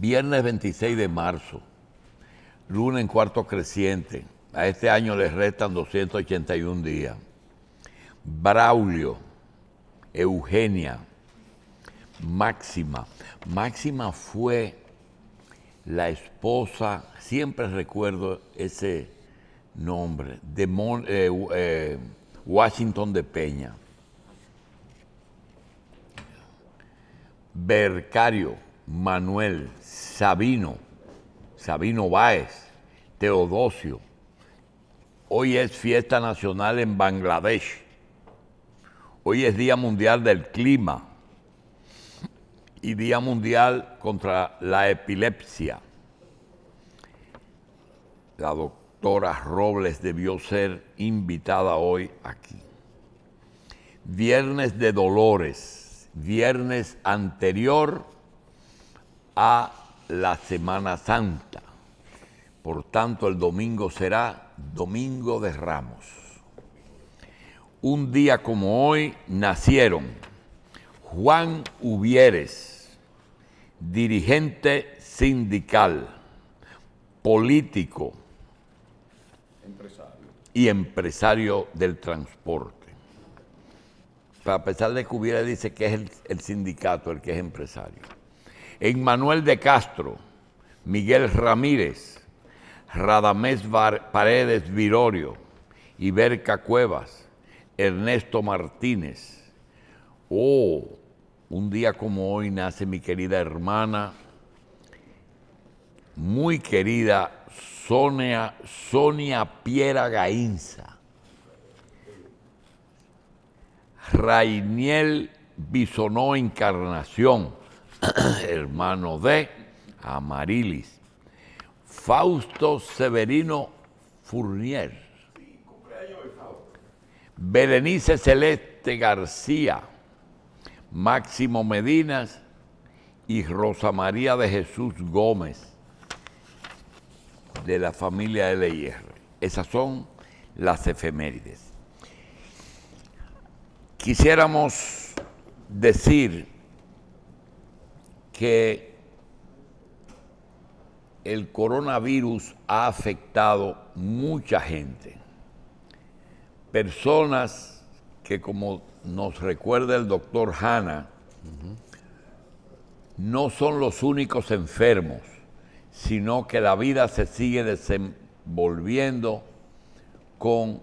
Viernes 26 de marzo, luna en cuarto creciente. A este año le restan 281 días. Braulio, Eugenia, Máxima. Máxima fue la esposa, siempre recuerdo ese nombre, de eh, eh, Washington de Peña. Bercario. Manuel, Sabino, Sabino Báez, Teodosio. Hoy es fiesta nacional en Bangladesh. Hoy es Día Mundial del Clima y Día Mundial contra la Epilepsia. La doctora Robles debió ser invitada hoy aquí. Viernes de Dolores, viernes anterior a la Semana Santa. Por tanto, el domingo será Domingo de Ramos. Un día como hoy nacieron Juan Ubieres, dirigente sindical, político y empresario del transporte. a pesar de que hubiera dice que es el sindicato el que es empresario. Emmanuel de Castro, Miguel Ramírez, Radamés Paredes Virorio, Iberca Cuevas, Ernesto Martínez. Oh, un día como hoy nace mi querida hermana, muy querida Sonia, Sonia Piera Gainza, Rainiel Bisonó Encarnación, hermano de Amarilis. Fausto Severino Furnier, Berenice Celeste García, Máximo Medinas y Rosa María de Jesús Gómez, de la familia LIR. Esas son las efemérides. Quisiéramos decir que el coronavirus ha afectado mucha gente. Personas que, como nos recuerda el doctor Hanna, no son los únicos enfermos, sino que la vida se sigue desenvolviendo con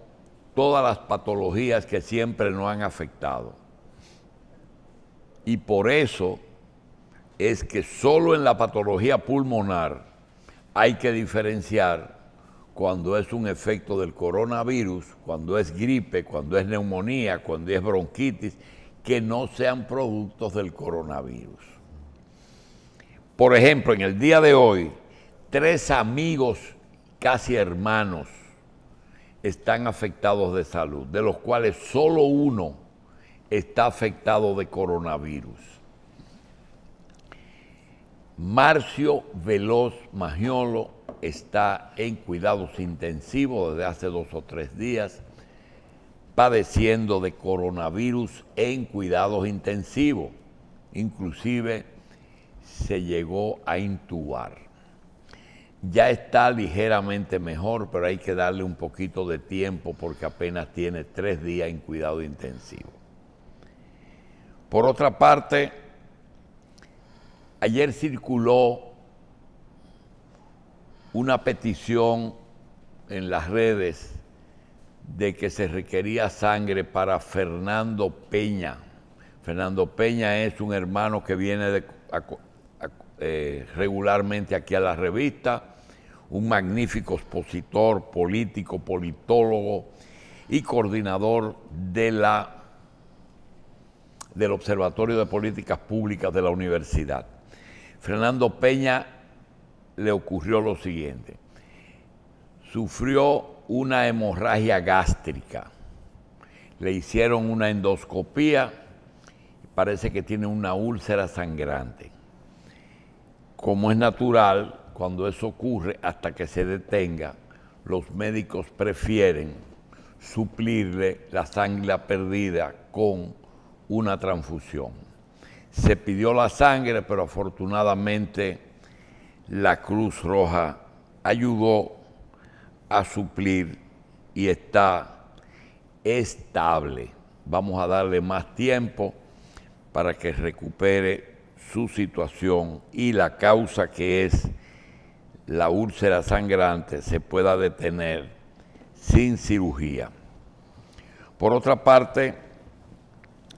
todas las patologías que siempre nos han afectado. Y por eso es que solo en la patología pulmonar hay que diferenciar cuando es un efecto del coronavirus, cuando es gripe, cuando es neumonía, cuando es bronquitis, que no sean productos del coronavirus. Por ejemplo, en el día de hoy, tres amigos casi hermanos están afectados de salud, de los cuales solo uno está afectado de coronavirus. Marcio Veloz Magiolo está en cuidados intensivos desde hace dos o tres días, padeciendo de coronavirus en cuidados intensivos. Inclusive se llegó a intubar. Ya está ligeramente mejor, pero hay que darle un poquito de tiempo porque apenas tiene tres días en cuidado intensivo. Por otra parte, Ayer circuló una petición en las redes de que se requería sangre para Fernando Peña. Fernando Peña es un hermano que viene eh, regularmente aquí a la revista, un magnífico expositor, político, politólogo y coordinador de la, del Observatorio de Políticas Públicas de la Universidad. Fernando Peña le ocurrió lo siguiente. Sufrió una hemorragia gástrica. Le hicieron una endoscopía. Parece que tiene una úlcera sangrante. Como es natural, cuando eso ocurre hasta que se detenga, los médicos prefieren suplirle la sangre perdida con una transfusión se pidió la sangre, pero afortunadamente la Cruz Roja ayudó a suplir y está estable. Vamos a darle más tiempo para que recupere su situación y la causa que es la úlcera sangrante se pueda detener sin cirugía. Por otra parte,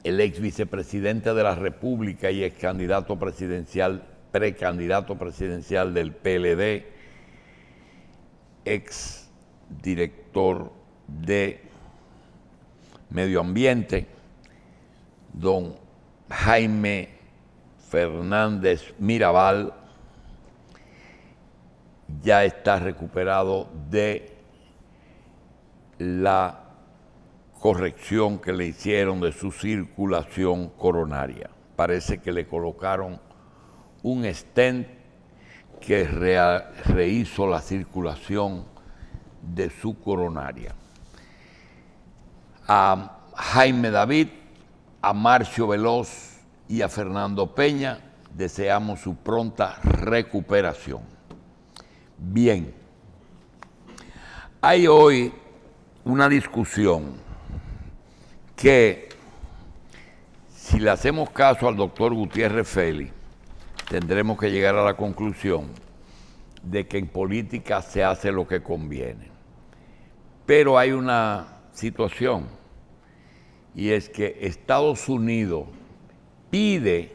el ex vicepresidente de la República y ex candidato presidencial, precandidato presidencial del PLD, ex director de Medio Ambiente, don Jaime Fernández Mirabal, ya está recuperado de la corrección que le hicieron de su circulación coronaria. Parece que le colocaron un stent que rehizo la circulación de su coronaria. A Jaime David, a Marcio Veloz y a Fernando Peña deseamos su pronta recuperación. Bien, hay hoy una discusión que si le hacemos caso al doctor Gutiérrez Félix, tendremos que llegar a la conclusión de que en política se hace lo que conviene. Pero hay una situación, y es que Estados Unidos pide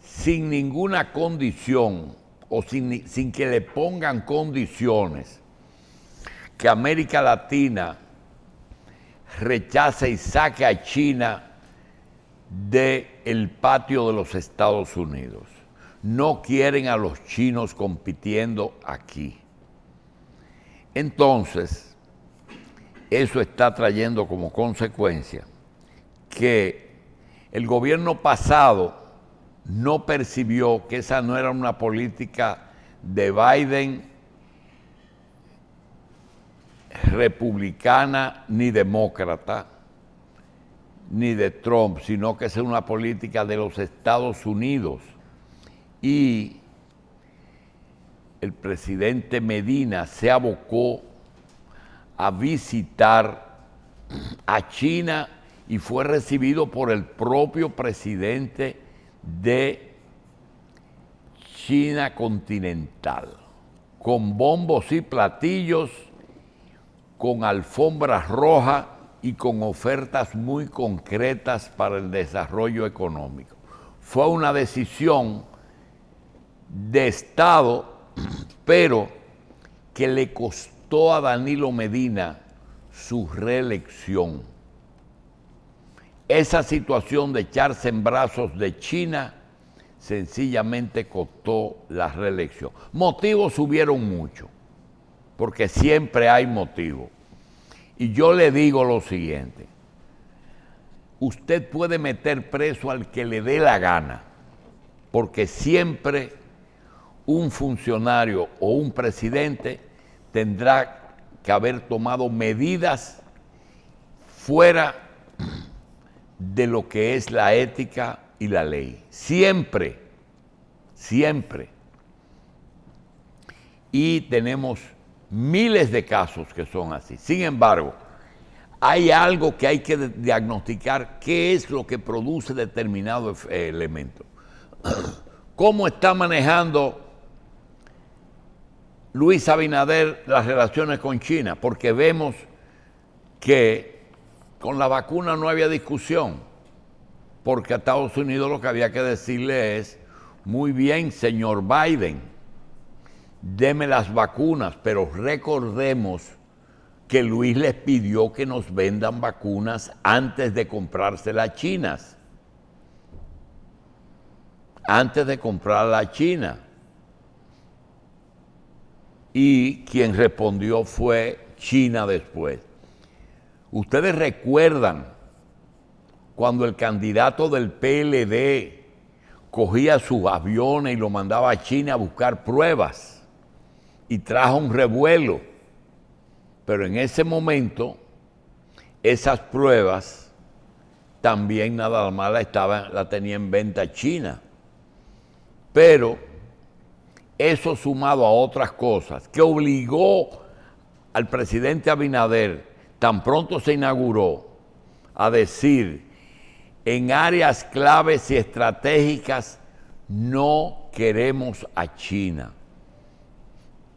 sin ninguna condición o sin, sin que le pongan condiciones que América Latina rechaza y saque a China del el patio de los Estados Unidos. No quieren a los chinos compitiendo aquí. Entonces, eso está trayendo como consecuencia que el gobierno pasado no percibió que esa no era una política de Biden republicana ni demócrata, ni de Trump, sino que es una política de los Estados Unidos. Y el presidente Medina se abocó a visitar a China y fue recibido por el propio presidente de China continental, con bombos y platillos con alfombras rojas y con ofertas muy concretas para el desarrollo económico. Fue una decisión de Estado, pero que le costó a Danilo Medina su reelección. Esa situación de echarse en brazos de China sencillamente costó la reelección. Motivos hubieron muchos porque siempre hay motivo. Y yo le digo lo siguiente, usted puede meter preso al que le dé la gana, porque siempre un funcionario o un presidente tendrá que haber tomado medidas fuera de lo que es la ética y la ley. Siempre, siempre. Y tenemos miles de casos que son así. Sin embargo, hay algo que hay que diagnosticar, qué es lo que produce determinado eh, elemento. ¿Cómo está manejando Luis Abinader las relaciones con China? Porque vemos que con la vacuna no había discusión, porque a Estados Unidos lo que había que decirle es, muy bien, señor Biden, deme las vacunas, pero recordemos que Luis les pidió que nos vendan vacunas antes de comprarse las chinas. Antes de comprar la China. Y quien respondió fue China después. Ustedes recuerdan cuando el candidato del PLD cogía sus aviones y lo mandaba a China a buscar pruebas y trajo un revuelo. Pero en ese momento, esas pruebas también nada más la, la tenía en venta China. Pero eso sumado a otras cosas que obligó al presidente Abinader, tan pronto se inauguró, a decir, en áreas claves y estratégicas no queremos a China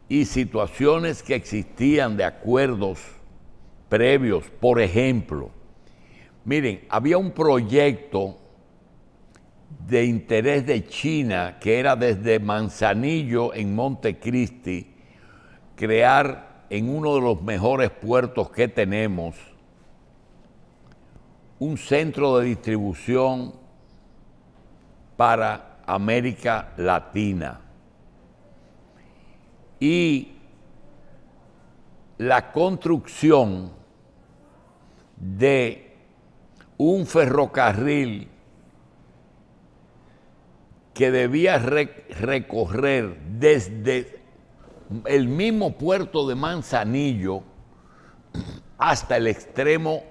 y situaciones que existían de acuerdos previos. Por ejemplo, miren, había un proyecto de interés de China que era desde Manzanillo en Montecristi crear en uno de los mejores puertos que tenemos un centro de distribución para América Latina y la construcción de un ferrocarril que debía recorrer desde el mismo puerto de Manzanillo hasta el extremo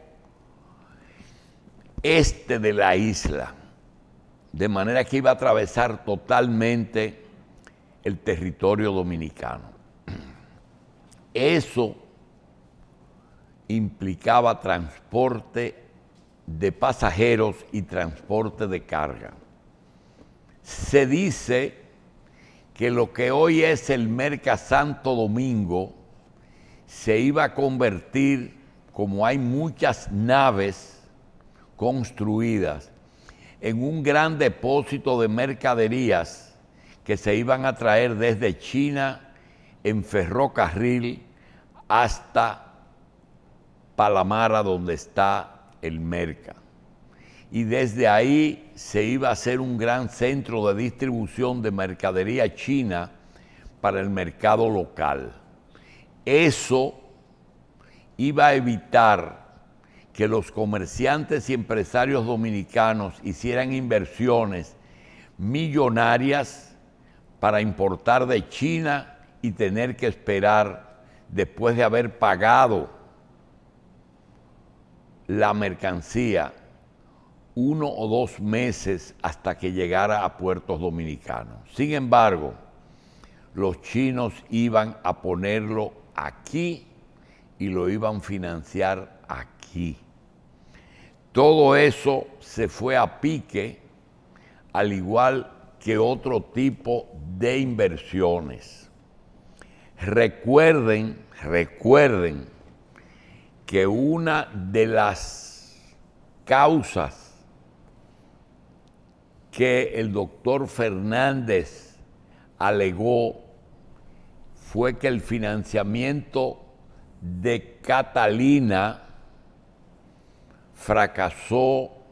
este de la isla, de manera que iba a atravesar totalmente el territorio dominicano. Eso implicaba transporte de pasajeros y transporte de carga. Se dice que lo que hoy es el Merca Santo Domingo se iba a convertir, como hay muchas naves construidas, en un gran depósito de mercaderías que se iban a traer desde China en ferrocarril hasta Palamara, donde está el Merca. Y desde ahí se iba a hacer un gran centro de distribución de mercadería china para el mercado local. Eso iba a evitar que los comerciantes y empresarios dominicanos hicieran inversiones millonarias para importar de China y tener que esperar después de haber pagado la mercancía uno o dos meses hasta que llegara a puertos dominicanos. Sin embargo, los chinos iban a ponerlo aquí y lo iban a financiar aquí. Todo eso se fue a pique, al igual que otro tipo de inversiones. Recuerden, recuerden que una de las causas que el doctor Fernández alegó fue que el financiamiento de Catalina fracasó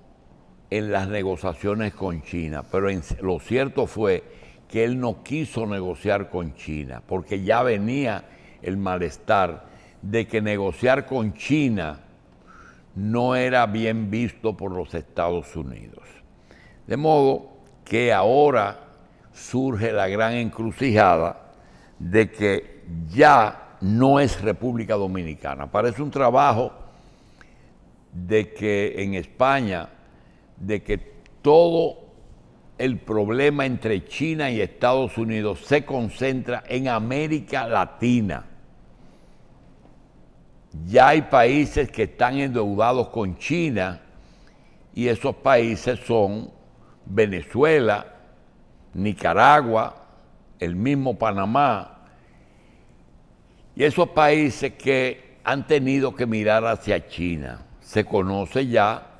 en las negociaciones con China, pero lo cierto fue que él no quiso negociar con China, porque ya venía el malestar de que negociar con China no era bien visto por los Estados Unidos. De modo que ahora surge la gran encrucijada de que ya no es República Dominicana. Parece un trabajo de que en España de que todo el problema entre China y Estados Unidos se concentra en América Latina. Ya hay países que están endeudados con China y esos países son Venezuela, Nicaragua, el mismo Panamá, y esos países que han tenido que mirar hacia China. Se conoce ya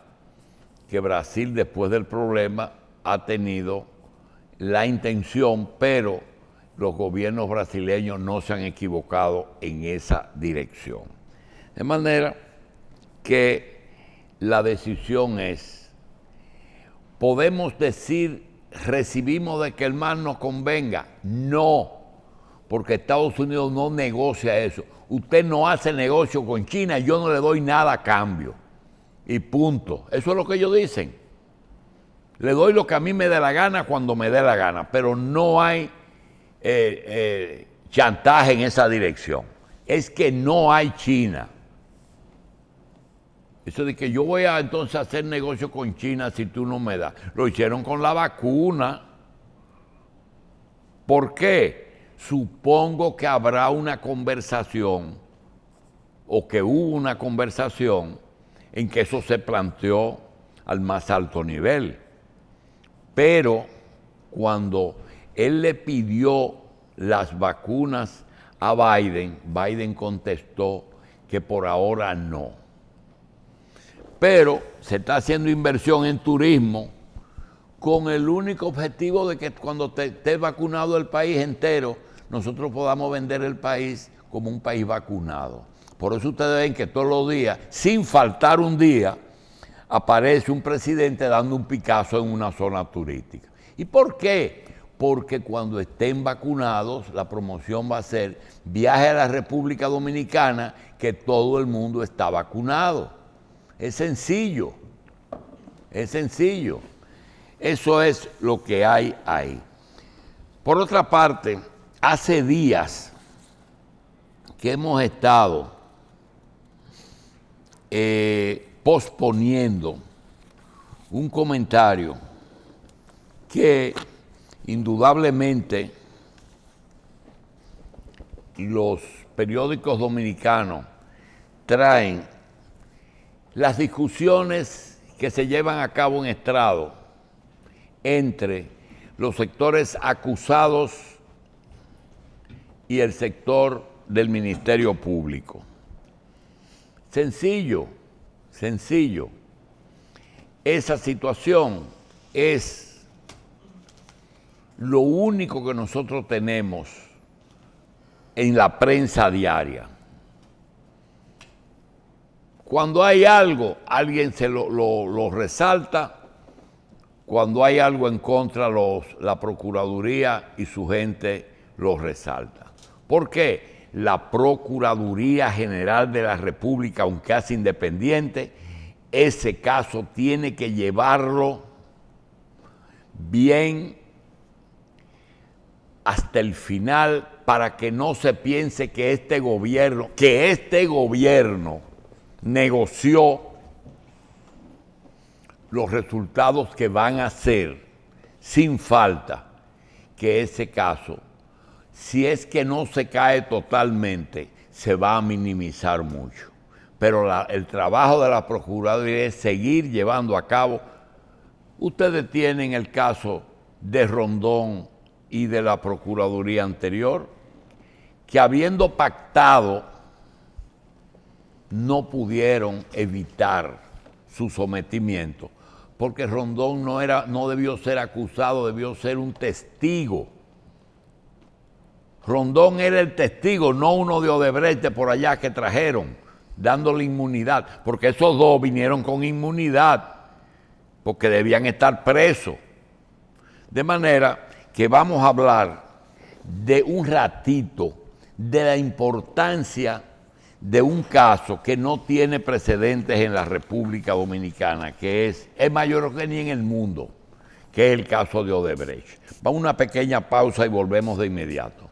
que Brasil después del problema ha tenido la intención, pero los gobiernos brasileños no se han equivocado en esa dirección. De manera que la decisión es, podemos decir, recibimos de que el mal nos convenga. No, porque Estados Unidos no negocia eso. Usted no hace negocio con China, yo no le doy nada a cambio. Y punto. Eso es lo que ellos dicen. Le doy lo que a mí me dé la gana cuando me dé la gana, pero no hay eh, eh, chantaje en esa dirección. Es que no hay China. Eso de que yo voy a entonces hacer negocio con China si tú no me das. Lo hicieron con la vacuna. ¿Por qué? Supongo que habrá una conversación o que hubo una conversación en que eso se planteó al más alto nivel. Pero cuando él le pidió las vacunas a Biden, Biden contestó que por ahora no. Pero se está haciendo inversión en turismo con el único objetivo de que cuando esté vacunado el país entero, nosotros podamos vender el país como un país vacunado. Por eso ustedes ven que todos los días, sin faltar un día, aparece un presidente dando un picazo en una zona turística. ¿Y por qué? Porque cuando estén vacunados, la promoción va a ser viaje a la República Dominicana, que todo el mundo está vacunado. Es sencillo, es sencillo. Eso es lo que hay ahí. Por otra parte, hace días que hemos estado eh, posponiendo un comentario que indudablemente los periódicos dominicanos traen las discusiones que se llevan a cabo en estrado entre los sectores acusados y el sector del Ministerio Público. Sencillo, sencillo. Esa situación es lo único que nosotros tenemos en la prensa diaria. Cuando hay algo, alguien se lo, resalta. Cuando hay algo en contra, los, la Procuraduría y su gente lo resalta. ¿Por qué? la Procuraduría General de la República, aunque hace independiente, ese caso tiene que llevarlo bien hasta el final para que no se piense que este gobierno, que este gobierno negoció los resultados que van a ser sin falta que ese caso si es que no se cae totalmente, se va a minimizar mucho. Pero el trabajo de la Procuraduría es seguir llevando a cabo. Ustedes tienen el caso de Rondón y de la Procuraduría anterior, que habiendo pactado, no pudieron evitar su sometimiento, porque Rondón no, era, no debió ser acusado, debió ser un testigo Rondón era el testigo, no uno de Odebrecht por allá que trajeron, dándole inmunidad, porque esos dos vinieron con inmunidad, porque debían estar presos. De manera que vamos a hablar de un ratito de la importancia de un caso que no tiene precedentes en la República Dominicana, que es, es mayor que ni en el mundo, que es el caso de Odebrecht. Vamos a una pequeña pausa y volvemos de inmediato.